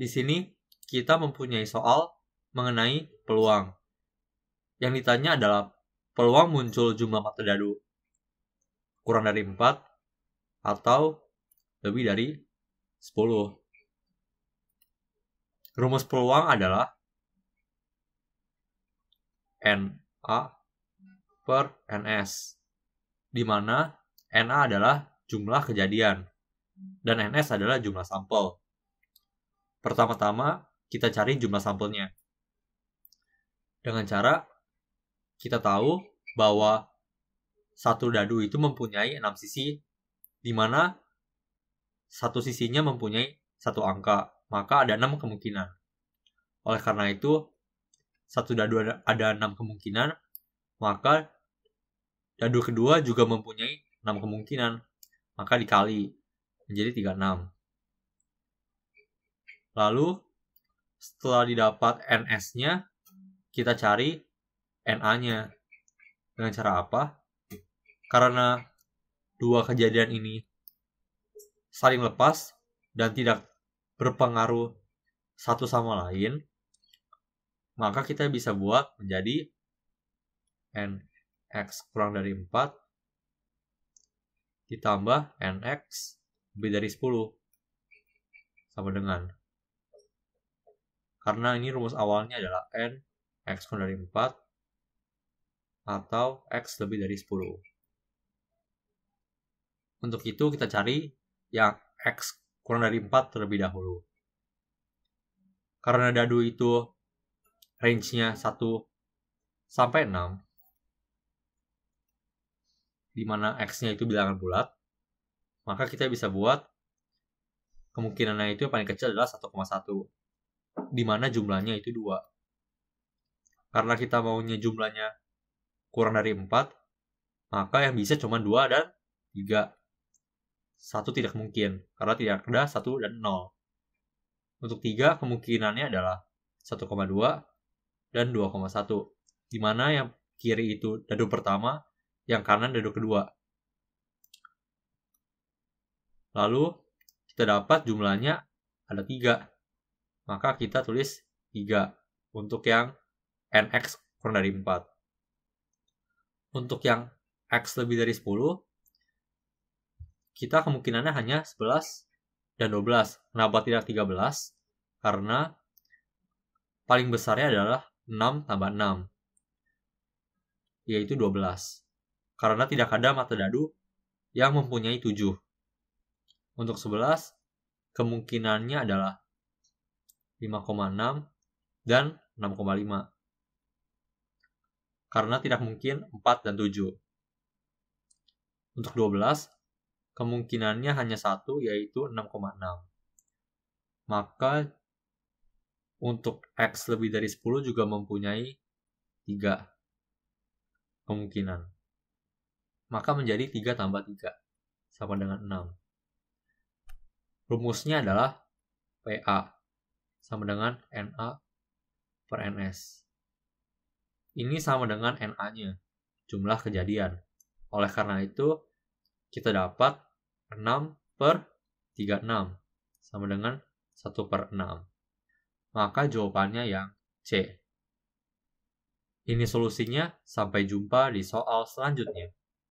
di sini kita mempunyai soal mengenai peluang. Yang ditanya adalah peluang muncul jumlah mata dadu kurang dari 4 atau lebih dari 10. Rumus peluang adalah n a per n s di mana a adalah jumlah kejadian dan n s adalah jumlah sampel. Pertama-tama, kita cari jumlah sampelnya. Dengan cara kita tahu bahwa satu dadu itu mempunyai enam sisi, di mana satu sisinya mempunyai satu angka, maka ada enam kemungkinan. Oleh karena itu, satu dadu ada, enam kemungkinan, maka dadu kedua juga mempunyai enam kemungkinan, maka dikali menjadi tiga enam Lalu setelah didapat NS-nya, kita cari NA-nya. Dengan cara apa? Karena dua kejadian ini saling lepas dan tidak berpengaruh satu sama lain, maka kita bisa buat menjadi nx kurang dari 4 ditambah nx lebih dari 10 sama dengan karena ini rumus awalnya adalah N X kurang dari 4 atau X lebih dari 10. Untuk itu kita cari yang X kurang dari 4 terlebih dahulu. Karena dadu itu range-nya 1 sampai 6, di mana X-nya itu bilangan bulat, maka kita bisa buat kemungkinannya itu yang paling kecil adalah 1,1 di mana jumlahnya itu dua. Karena kita maunya jumlahnya kurang dari empat, maka yang bisa cuma dua dan tiga. Satu tidak mungkin, karena tidak ada satu dan nol. Untuk tiga kemungkinannya adalah 1,2 dan 2,1. Di mana yang kiri itu dadu pertama, yang kanan dadu kedua. Lalu kita dapat jumlahnya ada tiga maka kita tulis 3 untuk yang nx kurang dari 4. Untuk yang x lebih dari 10, kita kemungkinannya hanya 11 dan 12. Kenapa tidak 13? Karena paling besarnya adalah 6 tambah 6, yaitu 12. Karena tidak ada mata dadu yang mempunyai 7. Untuk 11, kemungkinannya adalah 5,6, dan 6,5. Karena tidak mungkin 4 dan 7. Untuk 12, kemungkinannya hanya satu yaitu 6,6. Maka untuk X lebih dari 10 juga mempunyai 3 kemungkinan. Maka menjadi 3 tambah 3 sama dengan 6. Rumusnya adalah PA sama dengan NA per NS. Ini sama dengan NA-nya, jumlah kejadian. Oleh karena itu, kita dapat 6 per 36, sama dengan 1 per 6. Maka jawabannya yang C. Ini solusinya, sampai jumpa di soal selanjutnya.